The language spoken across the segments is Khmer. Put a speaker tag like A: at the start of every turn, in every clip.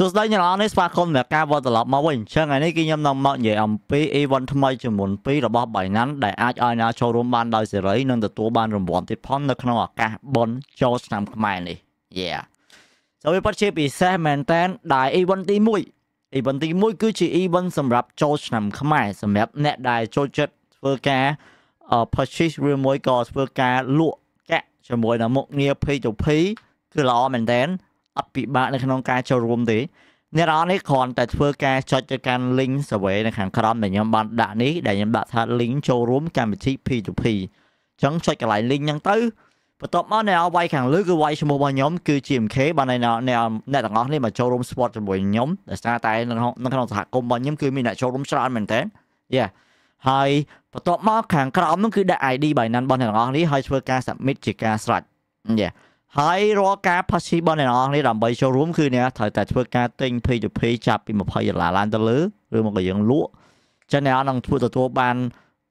A: សួស្តីអ្នកនរនេះស្វាគមន៍មកការវត្តត្រឡប់មកវិញអញ្ចឹងថ្ងៃនេះគឺខ្ញុំនាំមកនិយាយអំពី event ថ្មីចំនួន2របស់ Binance ដែលអាចឲ្យអ្នកចូលរួមបានដោយសេរីនិងទទួលបានរង្វាន់ទៀតផងនៅក្នុងឱកាសបុណ្យចូលឆ្នាំខ្មែរនេះ Yeah ចូលវាពិតជាពិសេសមែនតើដែល event ទី1 event ទី1គឺជា event សម្រាប់ចូលឆ្នាំខ្មែរសម្រាប់អ្នកដែលចូលចិត្តធ្វើការ purchase ឬមួយក៏ធ្វើការលក់កាក់ជាមួយនឹងមុខងារ pay to pay គឺល្អមែនតើអត់ពិបាកនៅក្នុងការចូលរួមទេអ្នកនរនេះគ្រាន់តែធ្វើការចុចទៅកាន់ link survey នៅខាងក្រោមដែលខ្ញុំបានដាក់នេះដែលខ្ញុំដាក់ថា link ចូលរួមកម្មវិធី P2P អញ្ចឹងចុចកន្លែង link ហ្នឹងទៅបន្ទាប់មកអ្នកវាយខាងលើគឺវាយឈ្មោះរបស់ខ្ញុំគឺ GMK បានអ្នកអ្នកអ្នកទាំងអស់នេះមកចូលរួម sport ជាមួយខ្ញុំដោយសារតែនៅក្នុងសហគមន៍របស់ខ្ញុំគឺមានអ្នកចូលរួមច្រើនមែនទែនយ៉ាហើយបន្ទាប់មកខាងក្រោមនោះគឺដាក់ ID Binance របស់អ្នកទាំងអស់នេះហើយធ្វើការ submit ជាការស្រេចយ៉ាហើយរាល់ការ possible នៃអ្នកនរនេះដើម្បីចូលរួមគឺអ្នកត្រូវតែធ្វើការទិញ P2P ចាប់ពី20ដុល្លារឡើងទៅលើឬមកក៏យើងលក់ចឹងអ្នកនរនឹងធ្វើទទួលបាន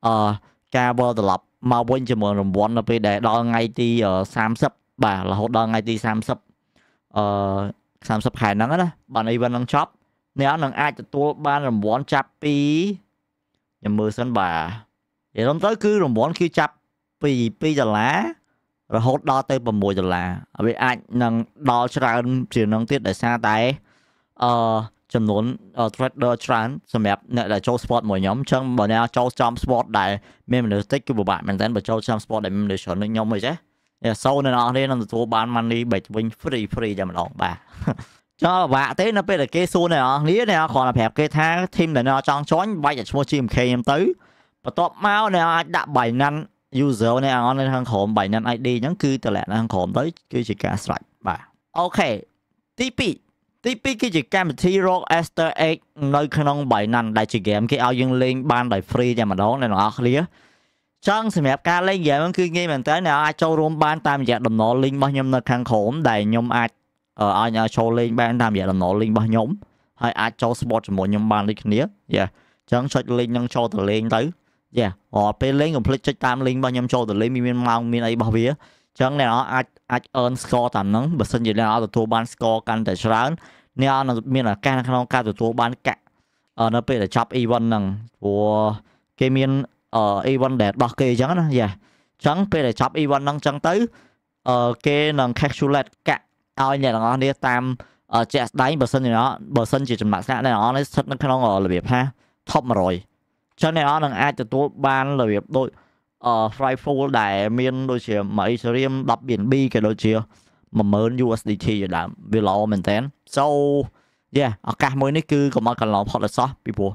A: អឺការវិលត្រឡប់មកវិញជាមួយរង្វាន់នៅពេលដែលដល់ថ្ងៃទី30បាទរហូតដល់ថ្ងៃទី30អឺ30ខែហ្នឹងណាបើនេះវានឹងចប់អ្នកនឹងអាចទទួលបានរង្វាន់ចាប់ពីខ្ញុំមើលសិនបាទនិយាយទៅគឺរង្វាន់គឺចាប់ពី2ដុល្លាររហូតដល់ទៅ6ដុល្លារវាអាចនឹងដល់ច្រើនជាងនឹងទៀតដោយសារតែអឺចំនួន trader ច្រើនសម្រាប់អ្នកដែលចូល sport មួយខ្ញុំអញ្ចឹងបើអ្នកចូលចំ sport ដែលមានមនុស្សតិចគឺពិបាកមែនទែនបើចូលចំ sport ដែលមានមនុស្សច្រើនដូចខ្ញុំអីចេះយ៉ាសូនៅអ្នកនេះនឹងទទួលបាន money back វិញ free free តែម្ដងបាទចូលពិបាកទេនៅពេលដែលគេសួរអ្នកនេះអ្នកគ្រាន់តែប្រាប់គេថា team ដែលអ្នកចង់ join បាច់តែឈ្មោះ GMK ខ្ញុំទៅបន្ទាប់មកអ្នកអាចដាក់ Binance user នៅអននៅខាងក្រោម Binance ID អញ្ចឹងគឺតម្លាក់ខាងក្រោមទៅគឺជាការស្រេចបាទអូខេទី2ទី2គឺជាកម្មវិធី Rock Aster X នៅក្នុង Binance ដែលជាហ្គេមគេឲ្យយើងលេងបានដោយ free តែម្ដងអ្នកនរអគ្នាចង់សម្រាប់ការលេងហ្គេមគឺងាយមែនតើអ្នកអាចចូលរួមបានតាមរយៈតំណ link របស់ខ្ញុំនៅខាងក្រោមដែលខ្ញុំអាចឲ្យអ្នកចូលលេងបានតាមរយៈតំណ link របស់ខ្ញុំហើយអាចចូល sport ជាមួយខ្ញុំបានដូចគ្នាយ៉ាអញ្ចឹងចុច link នឹងចូលទៅលេងទៅយ៉ាអត់ពេលលេងកុំភ្លេចចុចតាម link របស់ខ្ញុំចូលទៅលេងមានម៉ោងមានអីរបស់វាអញ្ចឹងអ្នកនរអាចអាច earn score តាមហ្នឹងបើសិនជាអ្នកនរទទួលបាន score កាន់តែច្រើនអ្នកនរនឹងមានឱកាសនៅក្នុងការទទួលបានកាក់នៅពេលដែលចប់ event ហ្នឹងព្រោះគេមាន event ដែលដោះគេអញ្ចឹងណាយ៉ាអញ្ចឹងពេលដែលចប់ event ហ្នឹងអញ្ចឹងទៅគេនឹង calculate កាក់ឲ្យអ្នកទាំងអស់គ្នាតាមជាក់ស្ដែងបើសិនជាបើសិនជាចំណាក់ស្នាក់អ្នកទាំងអស់នេះស្ថិតនៅក្នុងរបៀបថា top 100ចឹងអ្នកនរនឹងអាចទទួលបានរបៀបដូចអឺ Fryful ដែលមានដូចជាមួយអេធរៀម10 BNB ក៏ដូចជា10000 USDT ជាដើមវាល្អមែនតើ So yeah ឱកាសមួយនេះគឺកុំឲ្យកន្លងផុតឲ្យសោះពីព្រោះ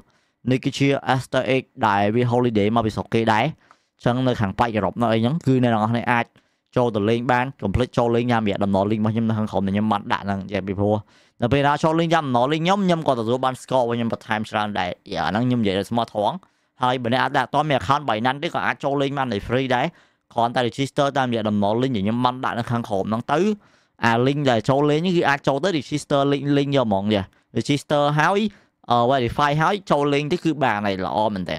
A: នេះគឺជា Aster X ដែលវា holiday មកពីស្រុកគេដែរចឹងនៅខាងប៉ៃអឺរ៉ុបនៅអីហ្នឹងគឺអ្នកនរនេះអាចចូលទៅលេងបានកុំភ្លេចចូលលេងញ៉ាំរយៈដំណរលេងរបស់ខ្ញុំនៅខាងក្រោមខ្ញុំបានដាក់ហ្នឹងចេះពីព្រោះនៅពេលណាចូលលេងញ៉ាំដំណរលេងខ្ញុំខ្ញុំក៏ទទួលបាន score របស់ខ្ញុំបន្ថែមច្រើនដែរអាហ្នឹងខ្ញុំនិយាយស្មោះត្រង់ហើយបើអ្នកអាចដាក់តមាន account Binance ទេក៏អាចចូលលេងបាននៃ free ដែរគ្រាន់តែ register តាមរយៈដំណល link ដែលខ្ញុំបានដាក់នៅខាងក្រោមហ្នឹងទៅអា link ដែលចូលលេងគឺអាចចូលទៅ register link link យកហ្មងចា register ហើយ verify ហើយចូលលេងទៅគឺបានហើយល្អមែនតើ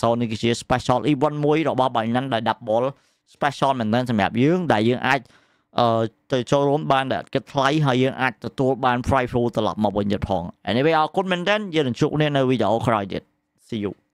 A: សោនេះគឺជា special event មួយរបស់ Binance ដែល double special មែនតើសម្រាប់យើងដែលយើងអាចអឺទៅចូលរួមបានដែលគិតថ្លៃហើយយើងអាចទទួលបាន price flow ត្រឡប់មកវិញទៀតផង Anyway អរគុណមែនតើយើងនឹងជួបគ្នានៅវីដេអូក្រោយទៀត See you